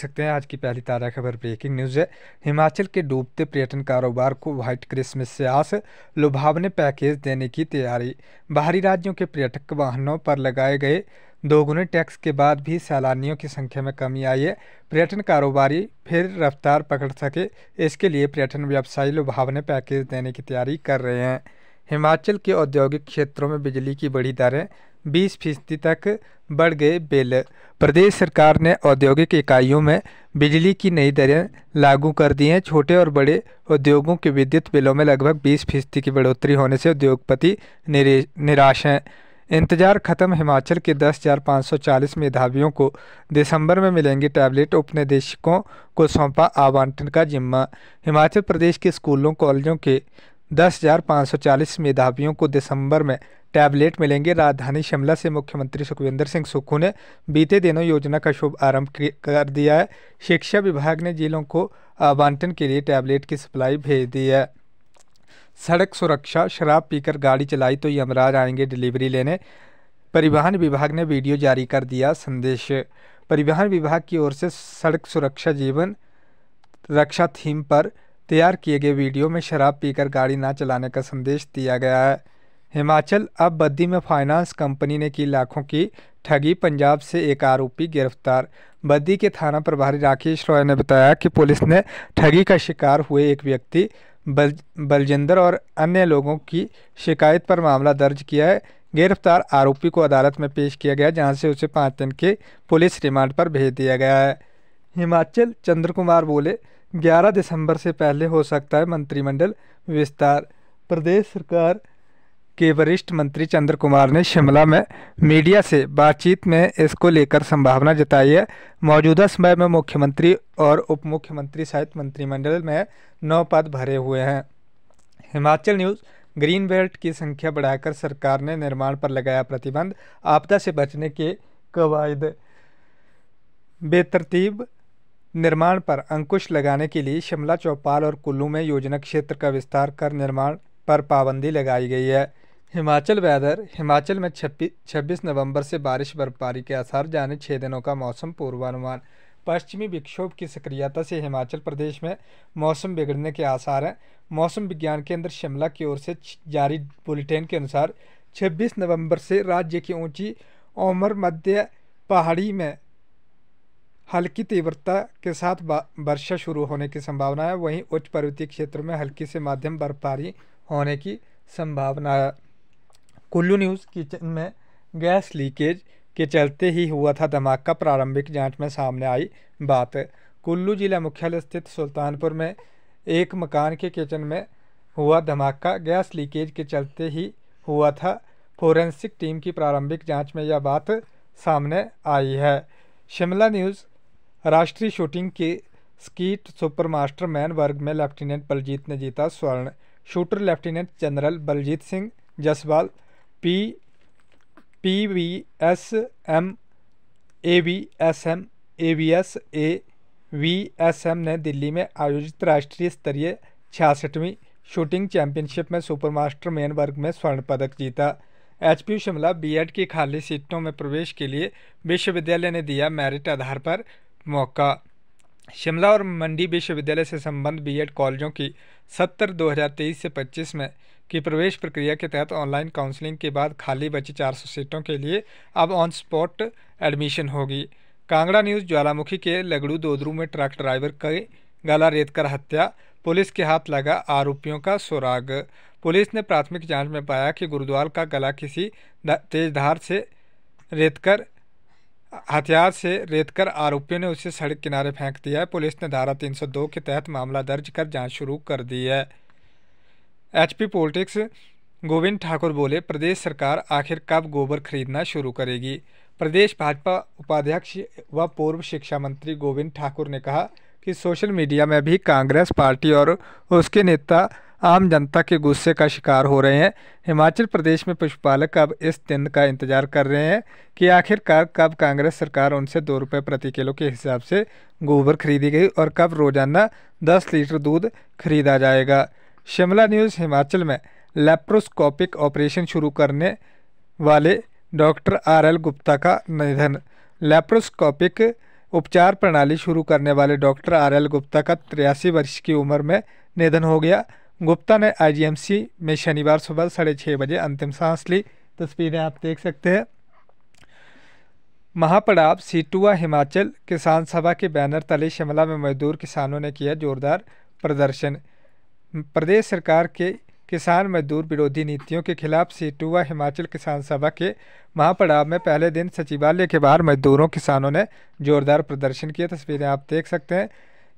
सकते हैं आज की पहली ताज़ा खबर ब्रेकिंग न्यूज़ है हिमाचल के डूबते पर्यटन कारोबार को व्हाइट क्रिसमस से आस लुभावने पैकेज देने की तैयारी बाहरी राज्यों के पर्यटक वाहनों पर लगाए गए दोगुने टैक्स के बाद भी सैलानियों की संख्या में कमी आई है पर्यटन कारोबारी फिर रफ्तार पकड़ सके इसके लिए पर्यटन व्यवसायी लुभावने पैकेज देने की तैयारी कर रहे हैं हिमाचल के औद्योगिक क्षेत्रों में बिजली की बड़ी दरें बीस फीसदी तक बढ़ गए बिल प्रदेश सरकार ने औद्योगिक इकाइयों में बिजली की नई दरें लागू कर दी हैं छोटे और बड़े उद्योगों के विद्युत बिलों में लगभग 20 फीसदी की बढ़ोतरी होने से उद्योगपति निराश हैं इंतजार खत्म हिमाचल के 10,540 मेधावियों को दिसंबर में मिलेंगे टैबलेट उपनिदेशकों को सौंपा आवंटन का जिम्मा हिमाचल प्रदेश के स्कूलों कॉलेजों के चालीस मेधावियों को दिसंबर में टैबलेट मिलेंगे राजधानी शिमला से मुख्यमंत्री सुखविंदर सिंह सुक्खू ने बीते दिनों योजना का शुभ आरंभ कर दिया है शिक्षा विभाग ने जिलों को आवंटन के लिए टैबलेट की सप्लाई भेज दी है सड़क सुरक्षा शराब पीकर गाड़ी चलाई तो यमराज आएंगे डिलीवरी लेने परिवहन विभाग ने वीडियो जारी कर दिया संदेश परिवहन विभाग की ओर से सड़क सुरक्षा जीवन रक्षा थीम पर तैयार किए गए वीडियो में शराब पीकर गाड़ी ना चलाने का संदेश दिया गया है हिमाचल अब बद्दी में फाइनेंस कंपनी ने की लाखों की ठगी पंजाब से एक आरोपी गिरफ्तार बद्दी के थाना प्रभारी राकेश रॉय ने बताया कि पुलिस ने ठगी का शिकार हुए एक व्यक्ति बल बलजिंदर और अन्य लोगों की शिकायत पर मामला दर्ज किया है गिरफ्तार आरोपी को अदालत में पेश किया गया जहां से उसे पाँच दिन के पुलिस रिमांड पर भेज दिया गया है हिमाचल चंद्र कुमार बोले 11 दिसंबर से पहले हो सकता है मंत्रिमंडल विस्तार प्रदेश सरकार के वरिष्ठ मंत्री चंद्र कुमार ने शिमला में मीडिया से बातचीत में इसको लेकर संभावना जताई है मौजूदा समय में मुख्यमंत्री और उप मुख्यमंत्री सहित मंत्रिमंडल में नौ पद भरे हुए हैं हिमाचल न्यूज़ ग्रीन बेल्ट की संख्या बढ़ाकर सरकार ने निर्माण पर लगाया प्रतिबंध आपदा से बचने के कवायद बेतरतीब निर्माण पर अंकुश लगाने के लिए शिमला चौपाल और कुल्लू में योजना क्षेत्र का विस्तार कर निर्माण पर पाबंदी लगाई गई है हिमाचल वेदर हिमाचल में छब्बीस छब्बीस नवंबर से बारिश बर्फबारी के आसार जाने छः दिनों का मौसम पूर्वानुमान पश्चिमी विक्षोभ की सक्रियता से हिमाचल प्रदेश में मौसम बिगड़ने के आसार हैं मौसम विज्ञान केंद्र शिमला की ओर से जारी बुलेटिन के अनुसार 26 नवंबर से राज्य की ऊंची ओमर मध्य पहाड़ी में हल्की तीव्रता के साथ वर्षा शुरू होने की संभावना है वहीं उच्च पर्वतीय क्षेत्रों में हल्की से मध्यम बर्फबारी होने की संभावना है कुल्लू न्यूज़ किचन में गैस लीकेज के चलते ही हुआ था धमाका प्रारंभिक जांच में सामने आई बात कुल्लू जिला मुख्यालय स्थित सुल्तानपुर में एक मकान के किचन में हुआ धमाका गैस लीकेज के चलते ही हुआ था फोरेंसिक टीम की प्रारंभिक जांच में यह बात सामने आई है शिमला न्यूज़ राष्ट्रीय शूटिंग के स्कीट सुपर मास्टर मैन वर्ग में लेफ्टिनेंट बलजीत ने जीता स्वर्ण shooter lieutenant general Baljeet Singh Jaswal P P V S M A V S M A V S A V S M ने दिल्ली में आयोजित राष्ट्रीय स्तरीय छियासठवीं शूटिंग चैंपियनशिप में सुपर मास्टर मेन वर्ग में स्वर्ण पदक जीता एच पी शिमला बीएड की खाली सीटों में प्रवेश के लिए विश्वविद्यालय ने दिया मेरिट आधार पर मौका शिमला और मंडी विश्वविद्यालय से संबद्ध बीएड कॉलेजों की सत्तर 2023 से 25 में की प्रवेश प्रक्रिया के तहत ऑनलाइन काउंसलिंग के बाद खाली बची 400 सीटों के लिए अब ऑन स्पॉट एडमिशन होगी कांगड़ा न्यूज़ ज्वालामुखी के लगड़ू दोदरू में ट्रक ड्राइवर की गला रेत कर हत्या पुलिस के हाथ लगा आरोपियों का सुराग पुलिस ने प्राथमिक जांच में पाया कि गुरुद्वार का गला किसी तेज धार से रेत कर हथियार से रेत कर आरोपियों ने उसे सड़क किनारे फेंक दिया है पुलिस ने धारा 302 के तहत मामला दर्ज कर जांच शुरू कर दी है एचपी पॉलिटिक्स गोविंद ठाकुर बोले प्रदेश सरकार आखिर कब गोबर खरीदना शुरू करेगी प्रदेश भाजपा उपाध्यक्ष व पूर्व शिक्षा मंत्री गोविंद ठाकुर ने कहा कि सोशल मीडिया में भी कांग्रेस पार्टी और उसके नेता आम जनता के गुस्से का शिकार हो रहे हैं हिमाचल प्रदेश में पशुपालक अब इस दिन का इंतजार कर रहे हैं कि आखिरकार कब कांग्रेस सरकार उनसे दो रुपये प्रति किलो के हिसाब से गोबर खरीदी गई और कब रोज़ाना दस लीटर दूध खरीदा जाएगा शिमला न्यूज़ हिमाचल में लेप्रोस्कोपिक ऑपरेशन शुरू करने वाले डॉक्टर आर एल गुप्ता का निधन लेप्रोस्कोपिक उपचार प्रणाली शुरू करने वाले डॉक्टर आर एल गुप्ता का तिरासी वर्ष की उम्र में निधन हो गया गुप्ता ने आईजीएमसी में शनिवार सुबह साढ़े छः बजे अंतिम सांस ली तस्वीरें आप देख सकते हैं महापड़ाव सीटुआ हिमाचल किसान सभा के बैनर तले शिमला में मजदूर किसानों ने किया जोरदार प्रदर्शन प्रदेश सरकार के किसान मजदूर विरोधी नीतियों के खिलाफ सीटुआ हिमाचल किसान सभा के महापड़ाव में पहले दिन सचिवालय के बाहर मजदूरों किसानों ने जोरदार प्रदर्शन किया तस्वीरें आप देख सकते हैं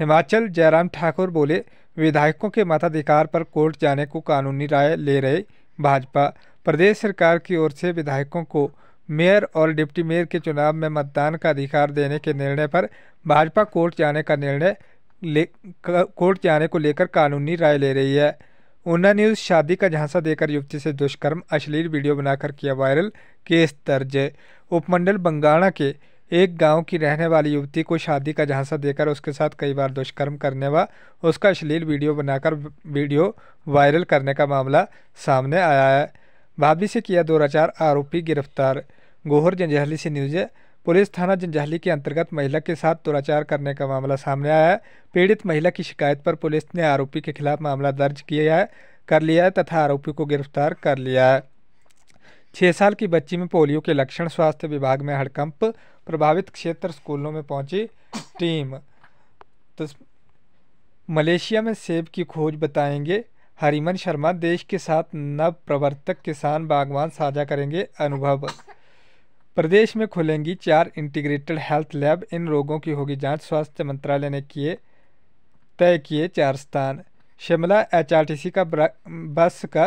हिमाचल जयराम ठाकुर बोले विधायकों के मताधिकार पर कोर्ट जाने को कानूनी राय ले रहे भाजपा प्रदेश सरकार की ओर से विधायकों को मेयर और डिप्टी मेयर के चुनाव में मतदान का अधिकार देने के निर्णय पर भाजपा कोर्ट जाने का निर्णय ले कोर्ट जाने को लेकर कानूनी राय ले रही है ऊना न्यूज़ शादी का झांसा देकर युवती से दुष्कर्म अश्लील वीडियो बनाकर किया वायरल केस दर्ज उपमंडल बंगाणा के एक गांव की रहने वाली युवती को शादी का झांसा देकर उसके साथ कई बार दुष्कर्म करने व उसका अश्लील वीडियो बनाकर वीडियो वायरल करने का मामला सामने आया है भाभी से किया दो आरोपी गिरफ्तार गोहर जंजहली से न्यूज़ पुलिस थाना जंजहली के अंतर्गत महिला के साथ दुराचार करने का मामला सामने आया है पीड़ित महिला की शिकायत पर पुलिस ने आरोपी के खिलाफ मामला दर्ज किया है कर लिया है तथा आरोपी को गिरफ्तार कर लिया है छः साल की बच्ची में पोलियो के लक्षण स्वास्थ्य विभाग में हड़कंप प्रभावित क्षेत्र स्कूलों में पहुंची टीम तो मलेशिया में सेब की खोज बताएंगे हरिमन शर्मा देश के साथ नव प्रवर्तक किसान बागवान साझा करेंगे अनुभव प्रदेश में खुलेंगी चार इंटीग्रेटेड हेल्थ लैब इन रोगों की होगी जांच स्वास्थ्य मंत्रालय ने किए तय किए चार स्थान शिमला एचआरटीसी का बस का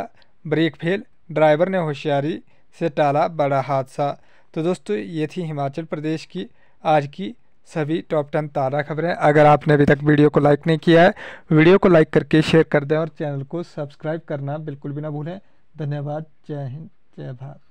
ब्रेक फेल ड्राइवर ने होशियारी से टाला बड़ा हादसा तो दोस्तों ये थी हिमाचल प्रदेश की आज की सभी टॉप टेन ताज़ा खबरें अगर आपने अभी तक वीडियो को लाइक नहीं किया है वीडियो को लाइक करके शेयर कर दें और चैनल को सब्सक्राइब करना बिल्कुल भी ना भूलें धन्यवाद जय हिंद जय भारत